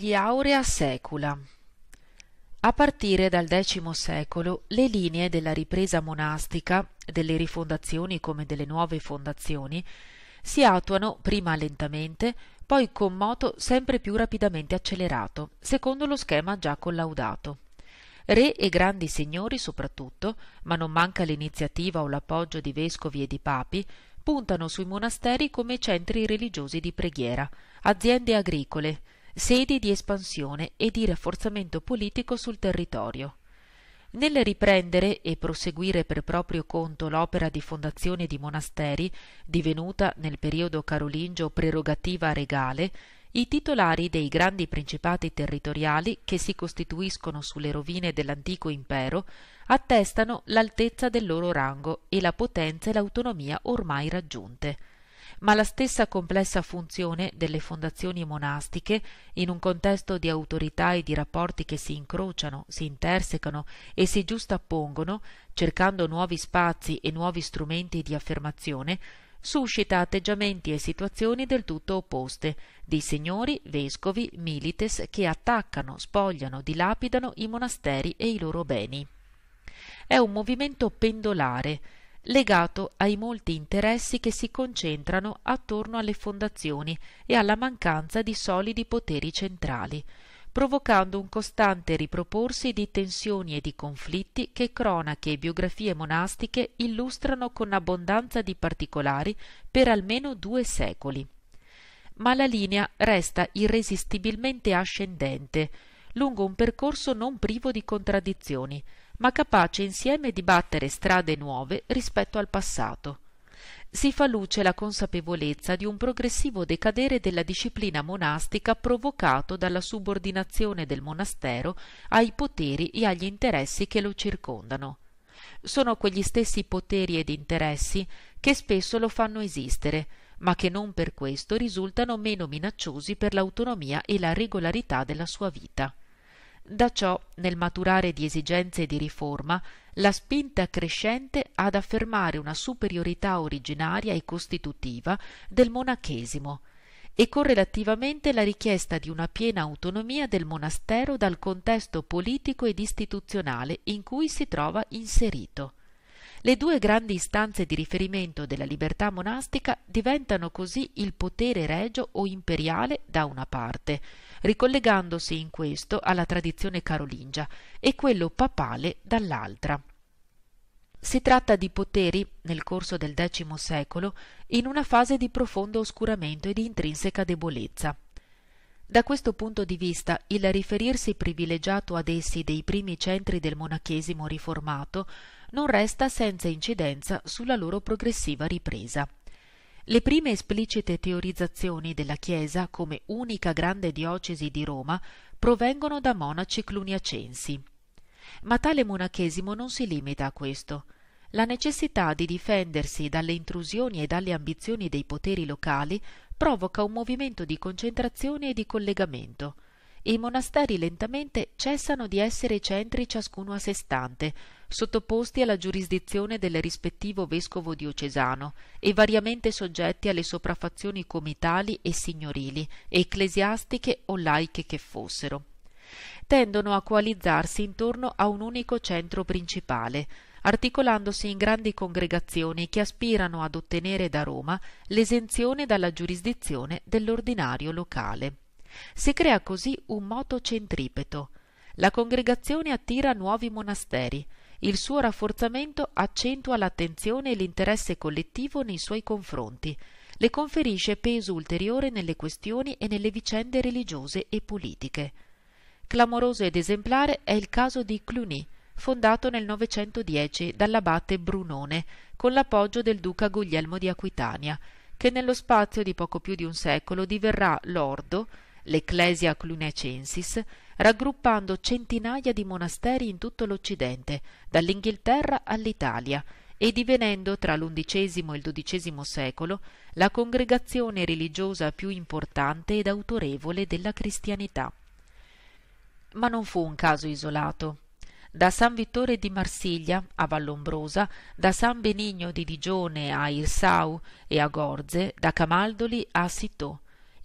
gli aurea secula. A partire dal X secolo le linee della ripresa monastica, delle rifondazioni come delle nuove fondazioni, si attuano prima lentamente, poi con moto sempre più rapidamente accelerato, secondo lo schema già collaudato. Re e grandi signori soprattutto, ma non manca l'iniziativa o l'appoggio di vescovi e di papi, puntano sui monasteri come centri religiosi di preghiera, aziende agricole, sedi di espansione e di rafforzamento politico sul territorio. Nel riprendere e proseguire per proprio conto l'opera di fondazione di monasteri, divenuta nel periodo carolingio prerogativa regale, i titolari dei grandi principati territoriali che si costituiscono sulle rovine dell'antico impero attestano l'altezza del loro rango e la potenza e l'autonomia ormai raggiunte ma la stessa complessa funzione delle fondazioni monastiche, in un contesto di autorità e di rapporti che si incrociano, si intersecano e si giustappongono, cercando nuovi spazi e nuovi strumenti di affermazione, suscita atteggiamenti e situazioni del tutto opposte, di signori, vescovi, milites che attaccano, spogliano, dilapidano i monasteri e i loro beni. È un movimento pendolare, legato ai molti interessi che si concentrano attorno alle fondazioni e alla mancanza di solidi poteri centrali, provocando un costante riproporsi di tensioni e di conflitti che cronache e biografie monastiche illustrano con abbondanza di particolari per almeno due secoli. Ma la linea resta irresistibilmente ascendente, lungo un percorso non privo di contraddizioni, ma capace insieme di battere strade nuove rispetto al passato. Si fa luce la consapevolezza di un progressivo decadere della disciplina monastica provocato dalla subordinazione del monastero ai poteri e agli interessi che lo circondano sono quegli stessi poteri ed interessi che spesso lo fanno esistere, ma che non per questo risultano meno minacciosi per l'autonomia e la regolarità della sua vita. Da ciò, nel maturare di esigenze di riforma, la spinta crescente ad affermare una superiorità originaria e costitutiva del monachesimo e correlativamente la richiesta di una piena autonomia del monastero dal contesto politico ed istituzionale in cui si trova inserito. Le due grandi istanze di riferimento della libertà monastica diventano così il potere regio o imperiale da una parte, ricollegandosi in questo alla tradizione carolingia, e quello papale dall'altra. Si tratta di poteri, nel corso del X secolo, in una fase di profondo oscuramento e di intrinseca debolezza. Da questo punto di vista, il riferirsi privilegiato ad essi dei primi centri del monachesimo riformato non resta senza incidenza sulla loro progressiva ripresa. Le prime esplicite teorizzazioni della Chiesa come unica grande diocesi di Roma provengono da monaci cluniacensi. Ma tale monachesimo non si limita a questo. La necessità di difendersi dalle intrusioni e dalle ambizioni dei poteri locali provoca un movimento di concentrazione e di collegamento – i monasteri lentamente cessano di essere centri ciascuno a sé stante, sottoposti alla giurisdizione del rispettivo vescovo diocesano e variamente soggetti alle sopraffazioni comitali e signorili, ecclesiastiche o laiche che fossero. Tendono a coalizzarsi intorno a un unico centro principale, articolandosi in grandi congregazioni che aspirano ad ottenere da Roma l'esenzione dalla giurisdizione dell'ordinario locale. Si crea così un moto centripeto. La congregazione attira nuovi monasteri. Il suo rafforzamento accentua l'attenzione e l'interesse collettivo nei suoi confronti, le conferisce peso ulteriore nelle questioni e nelle vicende religiose e politiche. Clamoroso ed esemplare è il caso di Cluny, fondato nel 910 dall'abate Brunone, con l'appoggio del duca Guglielmo di Aquitania, che nello spazio di poco più di un secolo diverrà lordo l'Ecclesia Cluniacensis, raggruppando centinaia di monasteri in tutto l'Occidente, dall'Inghilterra all'Italia, e divenendo tra l'undicesimo e il dodicesimo secolo la congregazione religiosa più importante ed autorevole della cristianità. Ma non fu un caso isolato. Da San Vittore di Marsiglia a Vallombrosa, da San Benigno di Digione a Irsau e a Gorze, da Camaldoli a Sitò,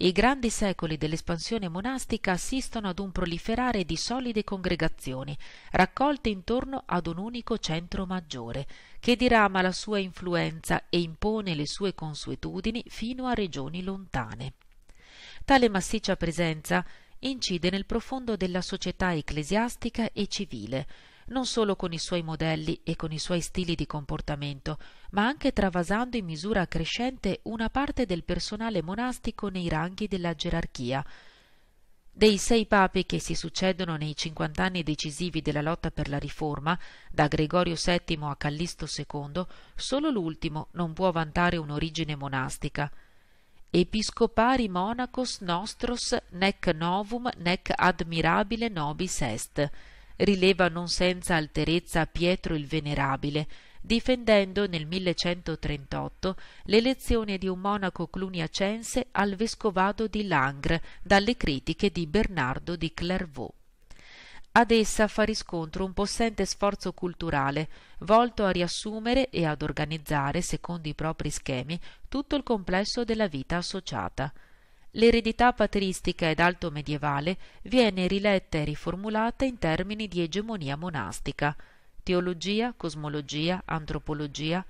i grandi secoli dell'espansione monastica assistono ad un proliferare di solide congregazioni, raccolte intorno ad un unico centro maggiore, che dirama la sua influenza e impone le sue consuetudini fino a regioni lontane. Tale massiccia presenza incide nel profondo della società ecclesiastica e civile, non solo con i suoi modelli e con i suoi stili di comportamento, ma anche travasando in misura crescente una parte del personale monastico nei ranghi della gerarchia. Dei sei papi che si succedono nei cinquant'anni decisivi della lotta per la riforma, da Gregorio VII a Callisto II, solo l'ultimo non può vantare un'origine monastica. Episcopari monacos nostros nec novum nec admirabile nobis est rileva non senza alterezza Pietro il Venerabile, difendendo nel 1138 l'elezione di un monaco cluniacense al vescovado di Langres dalle critiche di Bernardo di Clairvaux. Ad essa fa riscontro un possente sforzo culturale, volto a riassumere e ad organizzare, secondo i propri schemi, tutto il complesso della vita associata – l'eredità patristica ed alto medievale viene riletta e riformulata in termini di egemonia monastica, teologia, cosmologia, antropologia.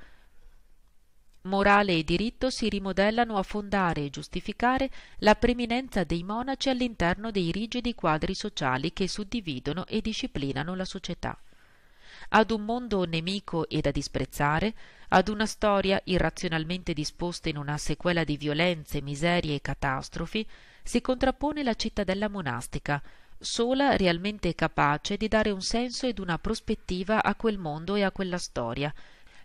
Morale e diritto si rimodellano a fondare e giustificare la preminenza dei monaci all'interno dei rigidi quadri sociali che suddividono e disciplinano la società ad un mondo nemico e da disprezzare, ad una storia irrazionalmente disposta in una sequela di violenze, miserie e catastrofi, si contrappone la cittadella monastica, sola realmente capace di dare un senso ed una prospettiva a quel mondo e a quella storia,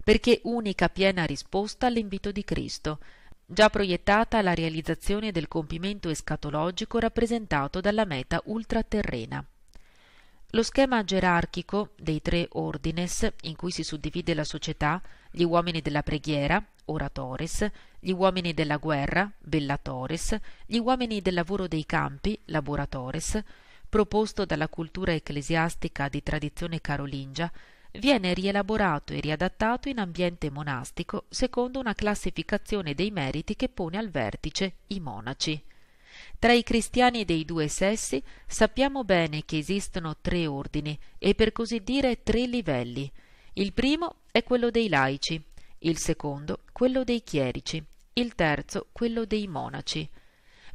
perché unica piena risposta all'invito di Cristo, già proiettata alla realizzazione del compimento escatologico rappresentato dalla meta ultraterrena. Lo schema gerarchico dei tre ordines in cui si suddivide la società, gli uomini della preghiera, oratores, gli uomini della guerra, bellatores, gli uomini del lavoro dei campi, laboratores, proposto dalla cultura ecclesiastica di tradizione carolingia, viene rielaborato e riadattato in ambiente monastico secondo una classificazione dei meriti che pone al vertice i monaci. Tra i cristiani dei due sessi sappiamo bene che esistono tre ordini e per così dire tre livelli. Il primo è quello dei laici, il secondo quello dei chierici, il terzo quello dei monaci.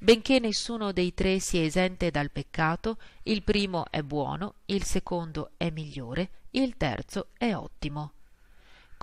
Benché nessuno dei tre sia esente dal peccato, il primo è buono, il secondo è migliore, il terzo è ottimo.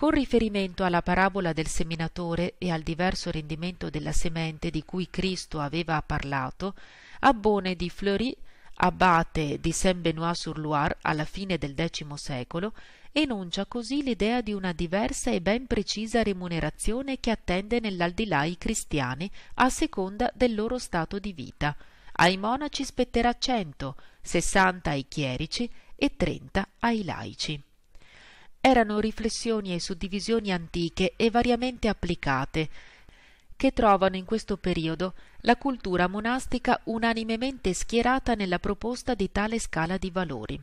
Con riferimento alla parabola del seminatore e al diverso rendimento della semente di cui Cristo aveva parlato, Abbone di Fleury, abate di Saint-Benoît-sur-Loire alla fine del X secolo, enuncia così l'idea di una diversa e ben precisa remunerazione che attende nell'aldilà i cristiani a seconda del loro stato di vita. Ai monaci spetterà cento, sessanta ai chierici e trenta ai laici erano riflessioni e suddivisioni antiche e variamente applicate, che trovano in questo periodo la cultura monastica unanimemente schierata nella proposta di tale scala di valori.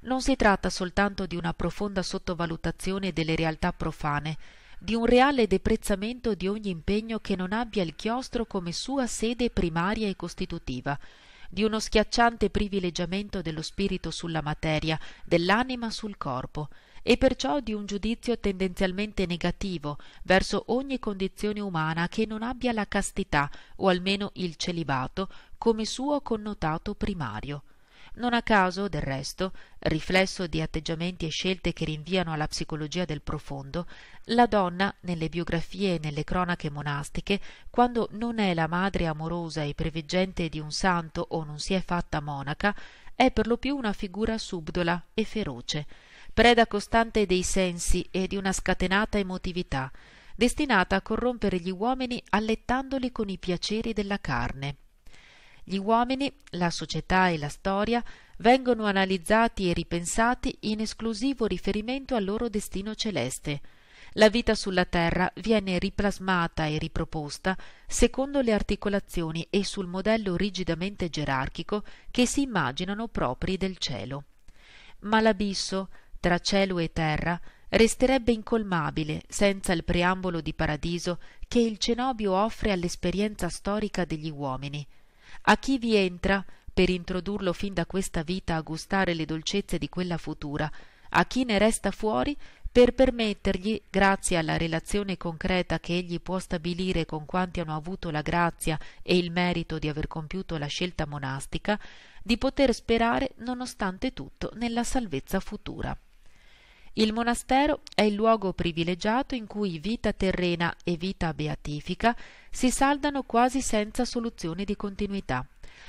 Non si tratta soltanto di una profonda sottovalutazione delle realtà profane, di un reale deprezzamento di ogni impegno che non abbia il chiostro come sua sede primaria e costitutiva, di uno schiacciante privilegiamento dello spirito sulla materia, dell'anima sul corpo, e perciò di un giudizio tendenzialmente negativo verso ogni condizione umana che non abbia la castità o almeno il celibato come suo connotato primario. Non a caso, del resto, riflesso di atteggiamenti e scelte che rinviano alla psicologia del profondo, la donna, nelle biografie e nelle cronache monastiche, quando non è la madre amorosa e preveggente di un santo o non si è fatta monaca, è per lo più una figura subdola e feroce, preda costante dei sensi e di una scatenata emotività, destinata a corrompere gli uomini allettandoli con i piaceri della carne. Gli uomini, la società e la storia vengono analizzati e ripensati in esclusivo riferimento al loro destino celeste. La vita sulla terra viene riplasmata e riproposta secondo le articolazioni e sul modello rigidamente gerarchico che si immaginano propri del cielo. Ma l'abisso, tra cielo e terra resterebbe incolmabile senza il preambolo di paradiso che il cenobio offre all'esperienza storica degli uomini. A chi vi entra, per introdurlo fin da questa vita a gustare le dolcezze di quella futura, a chi ne resta fuori per permettergli, grazie alla relazione concreta che egli può stabilire con quanti hanno avuto la grazia e il merito di aver compiuto la scelta monastica, di poter sperare, nonostante tutto, nella salvezza futura. Il monastero è il luogo privilegiato in cui vita terrena e vita beatifica si saldano quasi senza soluzione di continuità,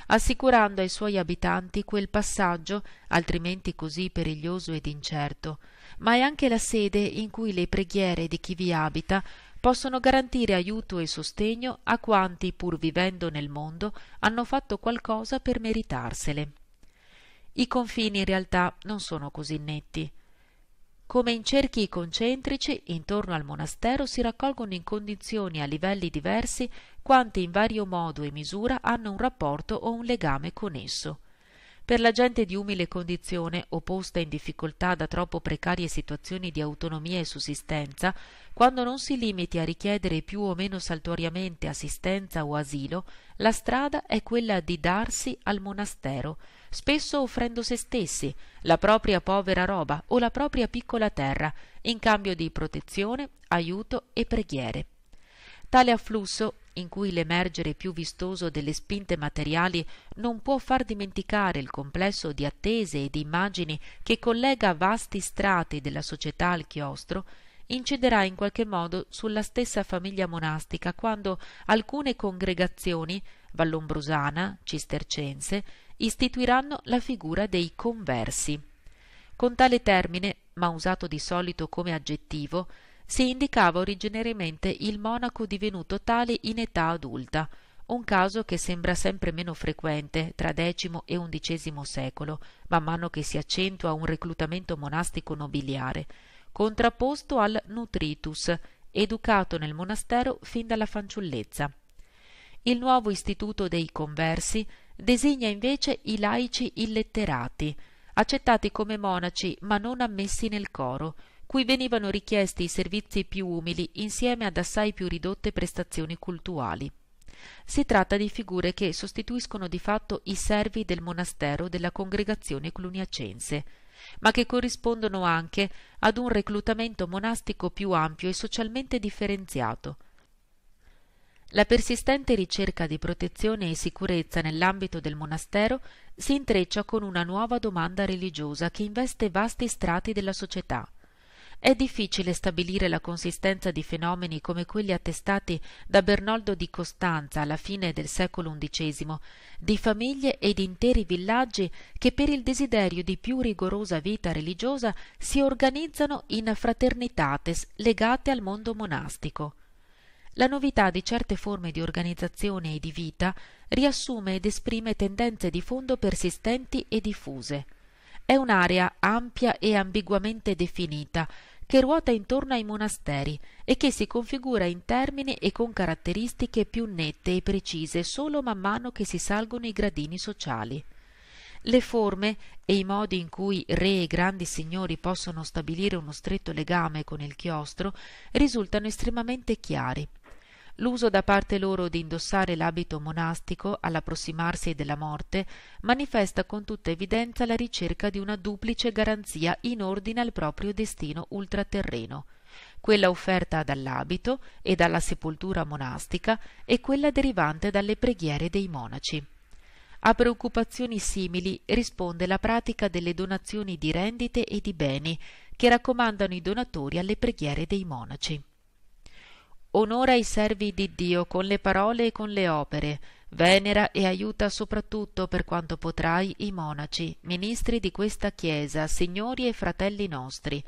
assicurando ai suoi abitanti quel passaggio, altrimenti così periglioso ed incerto, ma è anche la sede in cui le preghiere di chi vi abita possono garantire aiuto e sostegno a quanti, pur vivendo nel mondo, hanno fatto qualcosa per meritarsele. I confini in realtà non sono così netti come in cerchi concentrici intorno al monastero si raccolgono in condizioni a livelli diversi quanti in vario modo e misura hanno un rapporto o un legame con esso. Per la gente di umile condizione, opposta in difficoltà da troppo precarie situazioni di autonomia e sussistenza, quando non si limiti a richiedere più o meno saltuariamente assistenza o asilo, la strada è quella di darsi al monastero, spesso offrendo se stessi, la propria povera roba o la propria piccola terra, in cambio di protezione, aiuto e preghiere. Tale afflusso, in cui l'emergere più vistoso delle spinte materiali non può far dimenticare il complesso di attese e di immagini che collega vasti strati della società al chiostro, inciderà in qualche modo sulla stessa famiglia monastica quando alcune congregazioni, vallombrosana, cistercense, istituiranno la figura dei conversi. Con tale termine, ma usato di solito come aggettivo, si indicava originariamente il monaco divenuto tale in età adulta, un caso che sembra sempre meno frequente tra X e XI secolo, man mano che si accentua un reclutamento monastico nobiliare, contrapposto al nutritus, educato nel monastero fin dalla fanciullezza. Il nuovo istituto dei conversi designa invece i laici illetterati, accettati come monaci ma non ammessi nel coro, cui venivano richiesti i servizi più umili insieme ad assai più ridotte prestazioni cultuali. Si tratta di figure che sostituiscono di fatto i servi del monastero della congregazione cluniacense, ma che corrispondono anche ad un reclutamento monastico più ampio e socialmente differenziato, la persistente ricerca di protezione e sicurezza nell'ambito del monastero si intreccia con una nuova domanda religiosa che investe vasti strati della società. È difficile stabilire la consistenza di fenomeni come quelli attestati da Bernoldo di Costanza alla fine del secolo XI, di famiglie ed interi villaggi che per il desiderio di più rigorosa vita religiosa si organizzano in fraternitates legate al mondo monastico la novità di certe forme di organizzazione e di vita riassume ed esprime tendenze di fondo persistenti e diffuse. È un'area ampia e ambiguamente definita, che ruota intorno ai monasteri e che si configura in termini e con caratteristiche più nette e precise solo man mano che si salgono i gradini sociali. Le forme e i modi in cui re e grandi signori possono stabilire uno stretto legame con il chiostro risultano estremamente chiari l'uso da parte loro di indossare l'abito monastico all'approssimarsi della morte manifesta con tutta evidenza la ricerca di una duplice garanzia in ordine al proprio destino ultraterreno quella offerta dall'abito e dalla sepoltura monastica e quella derivante dalle preghiere dei monaci. A preoccupazioni simili risponde la pratica delle donazioni di rendite e di beni, che raccomandano i donatori alle preghiere dei monaci. Onora i servi di Dio con le parole e con le opere, venera e aiuta soprattutto per quanto potrai i monaci, ministri di questa Chiesa, signori e fratelli nostri.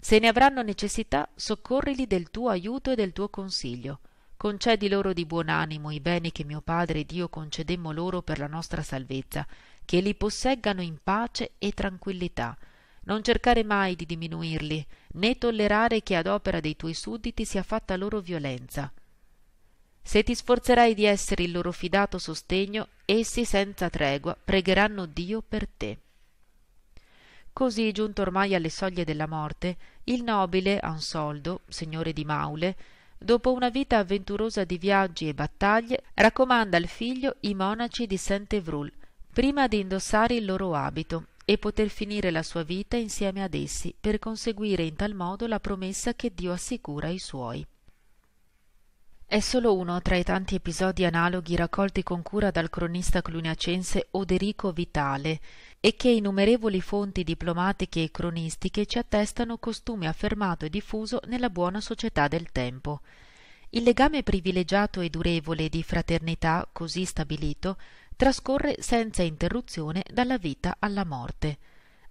Se ne avranno necessità, soccorrili del tuo aiuto e del tuo consiglio. Concedi loro di buon animo i beni che mio Padre e Dio concedemmo loro per la nostra salvezza, che li posseggano in pace e tranquillità, non cercare mai di diminuirli, né tollerare che ad opera dei tuoi sudditi sia fatta loro violenza. Se ti sforzerai di essere il loro fidato sostegno, essi senza tregua pregheranno Dio per te. Così, giunto ormai alle soglie della morte, il nobile Ansoldo, signore di Maule, dopo una vita avventurosa di viaggi e battaglie, raccomanda al figlio i monaci di Saint-Evrul, prima di indossare il loro abito, e poter finire la sua vita insieme ad essi per conseguire in tal modo la promessa che Dio assicura ai suoi. È solo uno tra i tanti episodi analoghi raccolti con cura dal cronista cluniacense Oderico Vitale e che innumerevoli fonti diplomatiche e cronistiche ci attestano costume affermato e diffuso nella buona società del tempo. Il legame privilegiato e durevole di fraternità così stabilito trascorre senza interruzione dalla vita alla morte.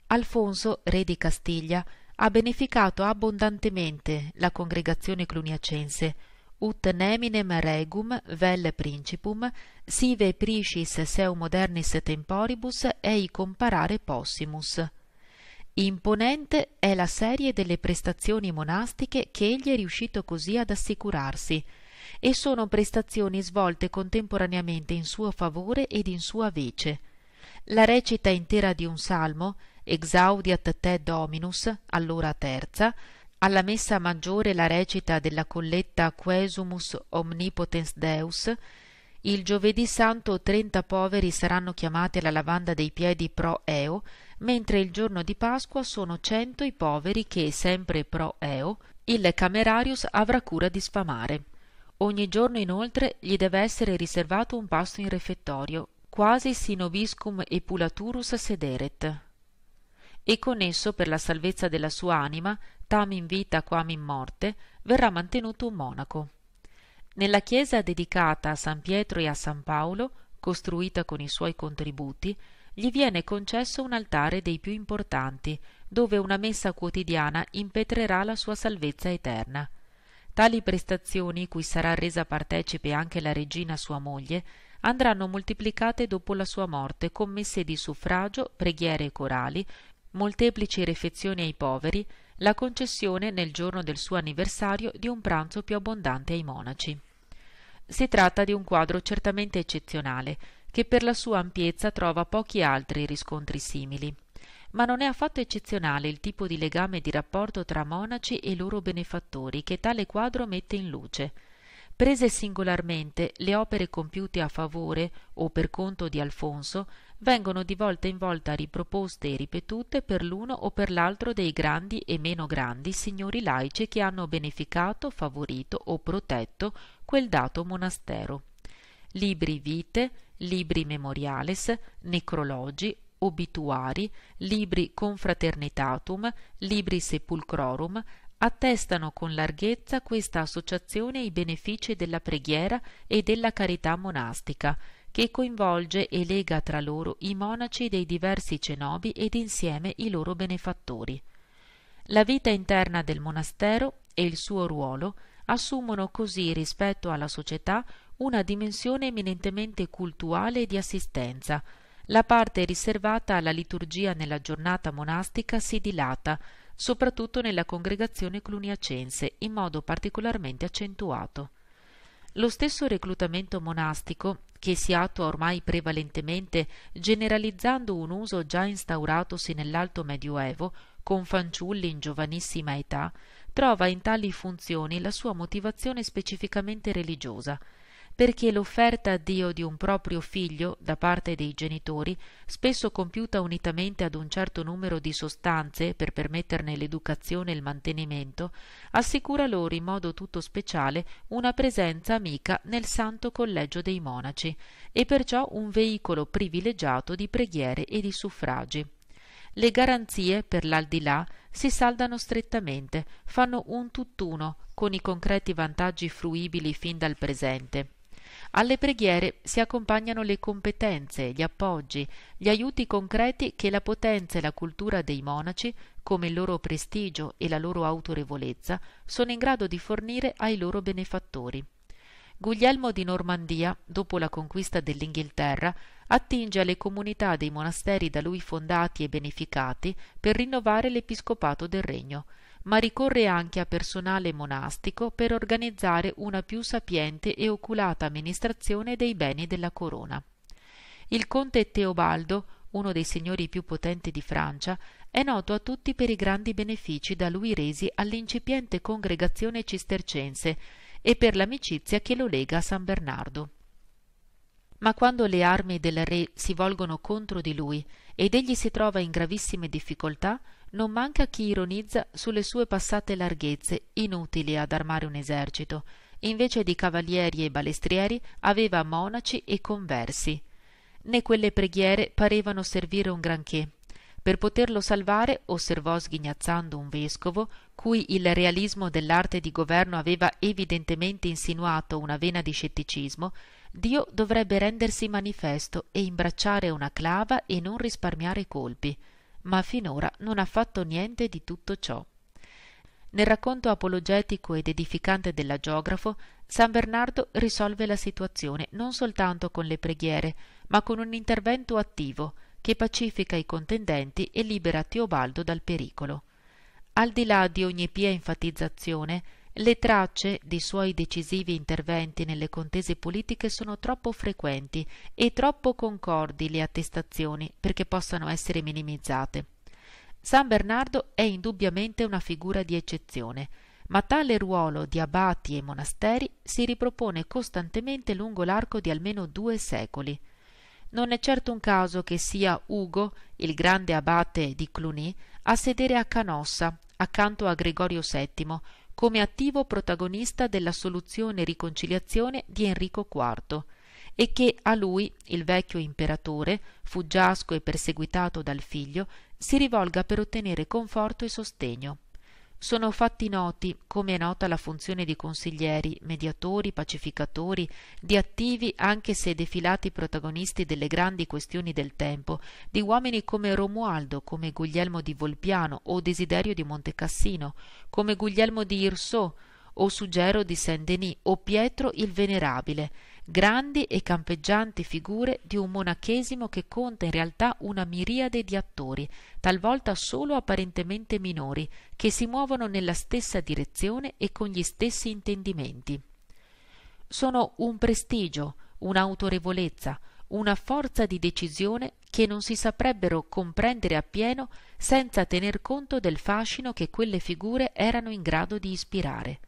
Alfonso, re di Castiglia, ha beneficato abbondantemente la congregazione cluniacense, ut neminem regum vel principum sive priscis seu modernis temporibus ei comparare possimus. Imponente è la serie delle prestazioni monastiche che egli è riuscito così ad assicurarsi, e sono prestazioni svolte contemporaneamente in suo favore ed in sua vece. La recita intera di un salmo, Exaudiat te Dominus, all'ora terza, alla messa maggiore la recita della colletta Quesumus Omnipotens Deus, il giovedì santo trenta poveri saranno chiamati alla lavanda dei piedi pro eo, mentre il giorno di Pasqua sono cento i poveri che, sempre pro eo, il camerarius avrà cura di sfamare. Ogni giorno inoltre gli deve essere riservato un pasto in refettorio, quasi sino viscum epulaturus sederet. E con esso, per la salvezza della sua anima, tam in vita quam in morte, verrà mantenuto un monaco. Nella chiesa dedicata a San Pietro e a San Paolo, costruita con i suoi contributi, gli viene concesso un altare dei più importanti, dove una messa quotidiana impetrerà la sua salvezza eterna. Tali prestazioni, cui sarà resa partecipe anche la regina sua moglie, andranno moltiplicate dopo la sua morte con messe di suffragio, preghiere e corali, molteplici refezioni ai poveri, la concessione nel giorno del suo anniversario di un pranzo più abbondante ai monaci. Si tratta di un quadro certamente eccezionale, che per la sua ampiezza trova pochi altri riscontri simili ma non è affatto eccezionale il tipo di legame di rapporto tra monaci e loro benefattori che tale quadro mette in luce. Prese singolarmente, le opere compiute a favore o per conto di Alfonso vengono di volta in volta riproposte e ripetute per l'uno o per l'altro dei grandi e meno grandi signori laici che hanno beneficato, favorito o protetto quel dato monastero. Libri vite, libri memoriales, necrologi, obituari, libri confraternitatum, libri sepulcrorum, attestano con larghezza questa associazione i benefici della preghiera e della carità monastica, che coinvolge e lega tra loro i monaci dei diversi cenobi ed insieme i loro benefattori. La vita interna del monastero e il suo ruolo assumono così rispetto alla società una dimensione eminentemente cultuale e di assistenza, la parte riservata alla liturgia nella giornata monastica si dilata, soprattutto nella congregazione cluniacense, in modo particolarmente accentuato. Lo stesso reclutamento monastico, che si attua ormai prevalentemente generalizzando un uso già instauratosi nell'alto medioevo, con fanciulli in giovanissima età, trova in tali funzioni la sua motivazione specificamente religiosa, perché l'offerta a Dio di un proprio figlio da parte dei genitori, spesso compiuta unitamente ad un certo numero di sostanze per permetterne l'educazione e il mantenimento, assicura loro in modo tutto speciale una presenza amica nel Santo Collegio dei Monaci e perciò un veicolo privilegiato di preghiere e di suffragi. Le garanzie per l'aldilà si saldano strettamente, fanno un tutt'uno con i concreti vantaggi fruibili fin dal presente alle preghiere si accompagnano le competenze, gli appoggi, gli aiuti concreti che la potenza e la cultura dei monaci, come il loro prestigio e la loro autorevolezza, sono in grado di fornire ai loro benefattori. Guglielmo di Normandia, dopo la conquista dell'Inghilterra, attinge alle comunità dei monasteri da lui fondati e beneficati per rinnovare l'episcopato del regno ma ricorre anche a personale monastico per organizzare una più sapiente e oculata amministrazione dei beni della corona. Il conte Teobaldo, uno dei signori più potenti di Francia, è noto a tutti per i grandi benefici da lui resi all'incipiente congregazione cistercense e per l'amicizia che lo lega a San Bernardo. Ma quando le armi del re si volgono contro di lui ed egli si trova in gravissime difficoltà, non manca chi ironizza sulle sue passate larghezze inutili ad armare un esercito invece di cavalieri e balestrieri aveva monaci e conversi né quelle preghiere parevano servire un granché per poterlo salvare osservò sghignazzando un vescovo cui il realismo dell'arte di governo aveva evidentemente insinuato una vena di scetticismo dio dovrebbe rendersi manifesto e imbracciare una clava e non risparmiare colpi ma finora non ha fatto niente di tutto ciò. Nel racconto apologetico ed edificante dell'agiografo, San Bernardo risolve la situazione non soltanto con le preghiere, ma con un intervento attivo che pacifica i contendenti e libera Teobaldo dal pericolo. Al di là di ogni pia enfatizzazione, le tracce dei suoi decisivi interventi nelle contese politiche sono troppo frequenti e troppo concordi le attestazioni perché possano essere minimizzate. San Bernardo è indubbiamente una figura di eccezione, ma tale ruolo di abati e monasteri si ripropone costantemente lungo l'arco di almeno due secoli. Non è certo un caso che sia Ugo, il grande abate di Cluny, a sedere a Canossa, accanto a Gregorio VII, come attivo protagonista della soluzione e riconciliazione di Enrico IV e che a lui, il vecchio imperatore, fuggiasco e perseguitato dal figlio, si rivolga per ottenere conforto e sostegno sono fatti noti, come è nota la funzione di consiglieri, mediatori, pacificatori, di attivi anche se defilati protagonisti delle grandi questioni del tempo, di uomini come Romualdo, come Guglielmo di Volpiano o Desiderio di Montecassino, come Guglielmo di Irso o Suggero di Saint-Denis o Pietro il Venerabile, grandi e campeggianti figure di un monachesimo che conta in realtà una miriade di attori, talvolta solo apparentemente minori, che si muovono nella stessa direzione e con gli stessi intendimenti. Sono un prestigio, un'autorevolezza, una forza di decisione che non si saprebbero comprendere appieno senza tener conto del fascino che quelle figure erano in grado di ispirare.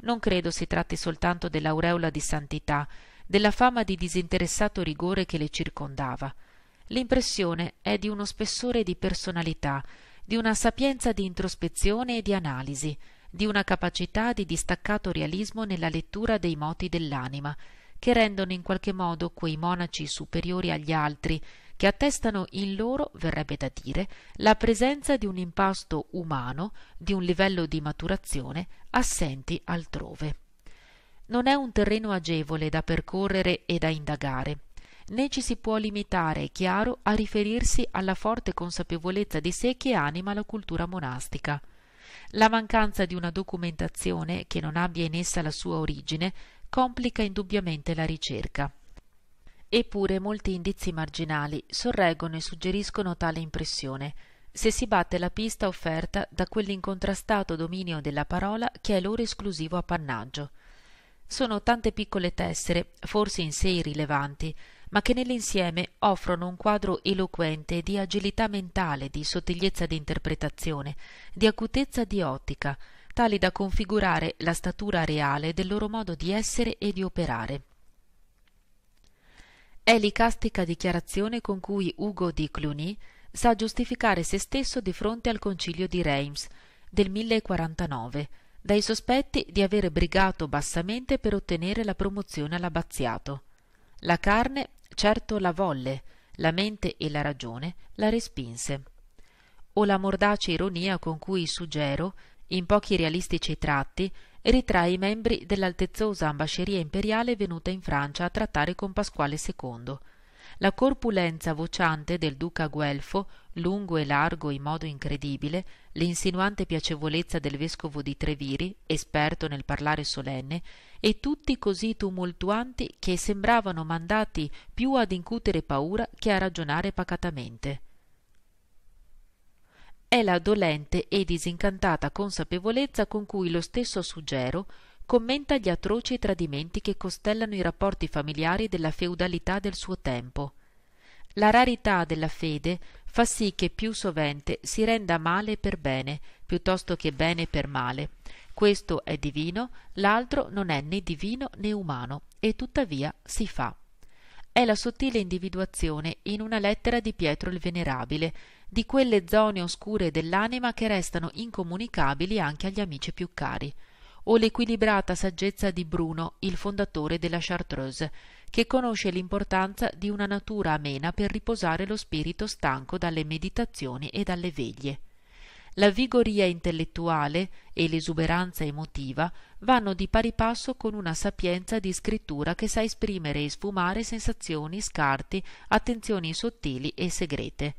Non credo si tratti soltanto dell'aureola di santità, della fama di disinteressato rigore che le circondava. L'impressione è di uno spessore di personalità, di una sapienza di introspezione e di analisi, di una capacità di distaccato realismo nella lettura dei moti dell'anima, che rendono in qualche modo quei monaci superiori agli altri, che attestano in loro, verrebbe da dire, la presenza di un impasto umano, di un livello di maturazione assenti altrove non è un terreno agevole da percorrere e da indagare, né ci si può limitare, è chiaro, a riferirsi alla forte consapevolezza di sé che anima la cultura monastica. La mancanza di una documentazione che non abbia in essa la sua origine complica indubbiamente la ricerca. Eppure molti indizi marginali sorreggono e suggeriscono tale impressione, se si batte la pista offerta da quell'incontrastato dominio della parola che è loro esclusivo appannaggio, sono tante piccole tessere, forse in sé irrilevanti, ma che nell'insieme offrono un quadro eloquente di agilità mentale, di sottigliezza di interpretazione, di acutezza di ottica, tali da configurare la statura reale del loro modo di essere e di operare. È l'icastica dichiarazione con cui Ugo di Cluny sa giustificare se stesso di fronte al concilio di Reims del 1049, dai sospetti di avere brigato bassamente per ottenere la promozione all'abbaziato. La carne certo la volle, la mente e la ragione la respinse. O la mordace ironia con cui Suggero, in pochi realistici tratti, ritrae i membri dell'altezzosa ambasceria imperiale venuta in Francia a trattare con Pasquale II la corpulenza vociante del duca guelfo lungo e largo in modo incredibile l'insinuante piacevolezza del vescovo di treviri esperto nel parlare solenne e tutti così tumultuanti che sembravano mandati più ad incutere paura che a ragionare pacatamente è la dolente e disincantata consapevolezza con cui lo stesso suggero commenta gli atroci tradimenti che costellano i rapporti familiari della feudalità del suo tempo. La rarità della fede fa sì che più sovente si renda male per bene, piuttosto che bene per male. Questo è divino, l'altro non è né divino né umano, e tuttavia si fa. È la sottile individuazione in una lettera di Pietro il Venerabile, di quelle zone oscure dell'anima che restano incomunicabili anche agli amici più cari o l'equilibrata saggezza di Bruno, il fondatore della Chartreuse, che conosce l'importanza di una natura amena per riposare lo spirito stanco dalle meditazioni e dalle veglie. La vigoria intellettuale e l'esuberanza emotiva vanno di pari passo con una sapienza di scrittura che sa esprimere e sfumare sensazioni, scarti, attenzioni sottili e segrete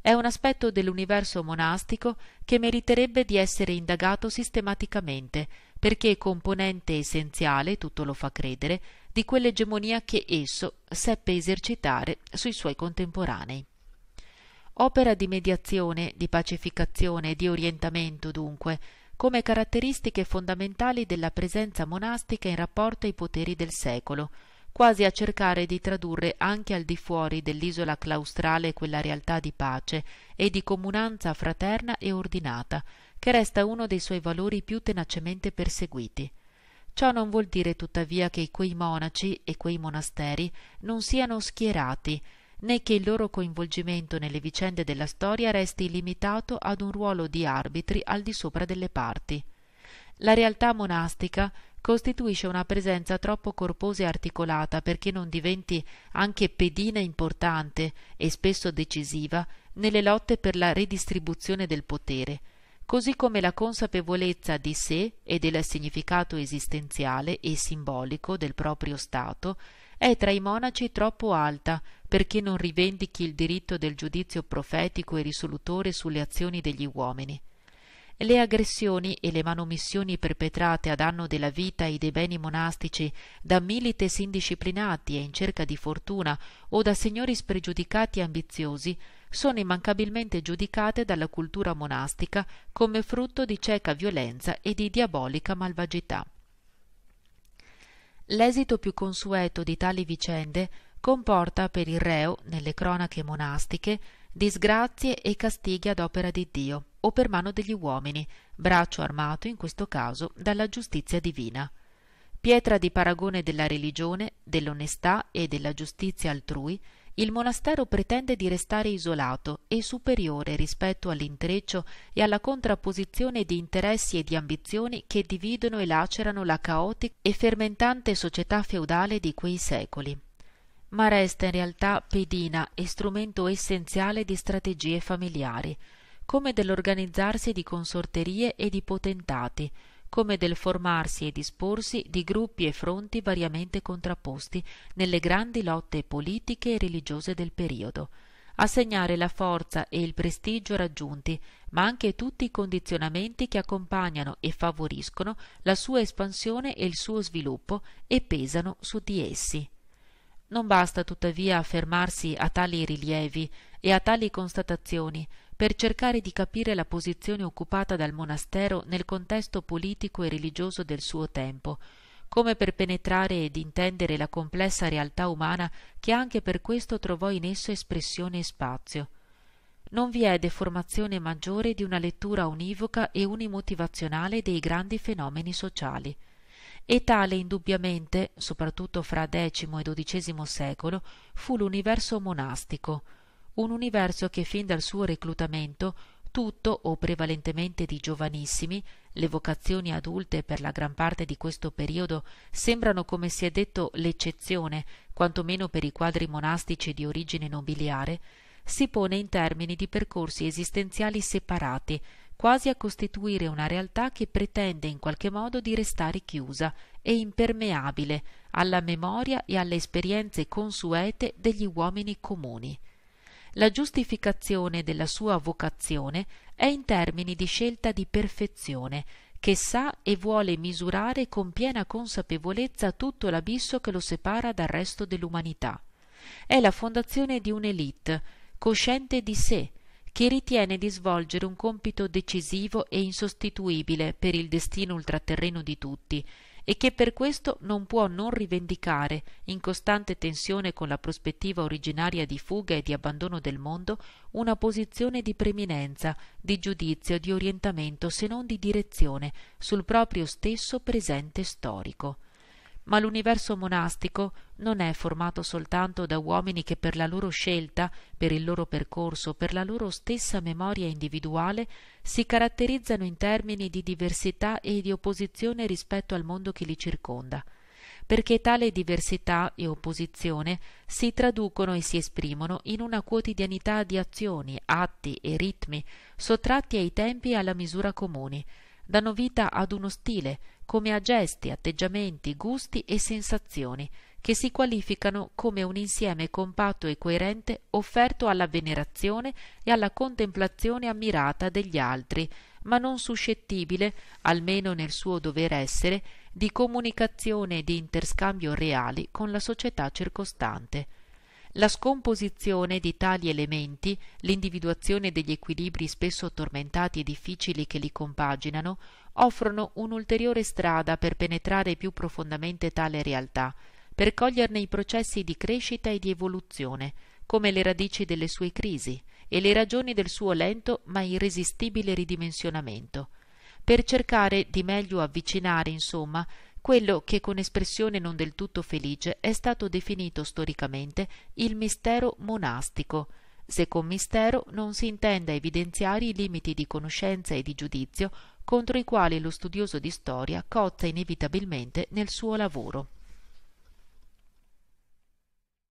è un aspetto dell'universo monastico che meriterebbe di essere indagato sistematicamente, perché è componente essenziale, tutto lo fa credere, di quell'egemonia che esso seppe esercitare sui suoi contemporanei. Opera di mediazione, di pacificazione e di orientamento, dunque, come caratteristiche fondamentali della presenza monastica in rapporto ai poteri del secolo, quasi a cercare di tradurre anche al di fuori dell'isola claustrale quella realtà di pace e di comunanza fraterna e ordinata, che resta uno dei suoi valori più tenacemente perseguiti. Ciò non vuol dire tuttavia che quei monaci e quei monasteri non siano schierati, né che il loro coinvolgimento nelle vicende della storia resti limitato ad un ruolo di arbitri al di sopra delle parti. La realtà monastica costituisce una presenza troppo corposa e articolata perché non diventi anche pedina importante e spesso decisiva nelle lotte per la redistribuzione del potere, così come la consapevolezza di sé e del significato esistenziale e simbolico del proprio stato è tra i monaci troppo alta perché non rivendichi il diritto del giudizio profetico e risolutore sulle azioni degli uomini le aggressioni e le manomissioni perpetrate a danno della vita e dei beni monastici da milites indisciplinati e in cerca di fortuna o da signori spregiudicati e ambiziosi sono immancabilmente giudicate dalla cultura monastica come frutto di cieca violenza e di diabolica malvagità. L'esito più consueto di tali vicende comporta per il reo, nelle cronache monastiche, disgrazie e castighi ad opera di Dio, o per mano degli uomini, braccio armato in questo caso dalla giustizia divina. Pietra di paragone della religione, dell'onestà e della giustizia altrui, il monastero pretende di restare isolato e superiore rispetto all'intreccio e alla contrapposizione di interessi e di ambizioni che dividono e lacerano la caotica e fermentante società feudale di quei secoli. Ma resta in realtà pedina e strumento essenziale di strategie familiari, come dell'organizzarsi di consorterie e di potentati, come del formarsi e disporsi di gruppi e fronti variamente contrapposti nelle grandi lotte politiche e religiose del periodo, a segnare la forza e il prestigio raggiunti, ma anche tutti i condizionamenti che accompagnano e favoriscono la sua espansione e il suo sviluppo e pesano su di essi. Non basta tuttavia fermarsi a tali rilievi e a tali constatazioni, per cercare di capire la posizione occupata dal monastero nel contesto politico e religioso del suo tempo, come per penetrare ed intendere la complessa realtà umana che anche per questo trovò in esso espressione e spazio. Non vi è deformazione maggiore di una lettura univoca e unimotivazionale dei grandi fenomeni sociali. E tale indubbiamente, soprattutto fra X e XII secolo, fu l'universo monastico, un universo che fin dal suo reclutamento, tutto o prevalentemente di giovanissimi, le vocazioni adulte per la gran parte di questo periodo sembrano come si è detto l'eccezione, quantomeno per i quadri monastici di origine nobiliare, si pone in termini di percorsi esistenziali separati, quasi a costituire una realtà che pretende in qualche modo di restare chiusa e impermeabile alla memoria e alle esperienze consuete degli uomini comuni la giustificazione della sua vocazione è in termini di scelta di perfezione, che sa e vuole misurare con piena consapevolezza tutto l'abisso che lo separa dal resto dell'umanità. È la fondazione di un'elite, cosciente di sé, che ritiene di svolgere un compito decisivo e insostituibile per il destino ultraterreno di tutti e che per questo non può non rivendicare, in costante tensione con la prospettiva originaria di fuga e di abbandono del mondo, una posizione di preminenza, di giudizio, di orientamento, se non di direzione, sul proprio stesso presente storico ma l'universo monastico non è formato soltanto da uomini che per la loro scelta, per il loro percorso, per la loro stessa memoria individuale, si caratterizzano in termini di diversità e di opposizione rispetto al mondo che li circonda, perché tale diversità e opposizione si traducono e si esprimono in una quotidianità di azioni, atti e ritmi, sottratti ai tempi e alla misura comuni, danno vita ad uno stile, come a gesti, atteggiamenti, gusti e sensazioni, che si qualificano come un insieme compatto e coerente offerto alla venerazione e alla contemplazione ammirata degli altri, ma non suscettibile, almeno nel suo dover essere, di comunicazione e di interscambio reali con la società circostante. La scomposizione di tali elementi, l'individuazione degli equilibri spesso tormentati e difficili che li compaginano, offrono un'ulteriore strada per penetrare più profondamente tale realtà, per coglierne i processi di crescita e di evoluzione, come le radici delle sue crisi e le ragioni del suo lento ma irresistibile ridimensionamento, per cercare di meglio avvicinare, insomma, quello che con espressione non del tutto felice è stato definito storicamente il mistero monastico, se con mistero non si intenda evidenziare i limiti di conoscenza e di giudizio contro i quali lo studioso di storia cozza inevitabilmente nel suo lavoro.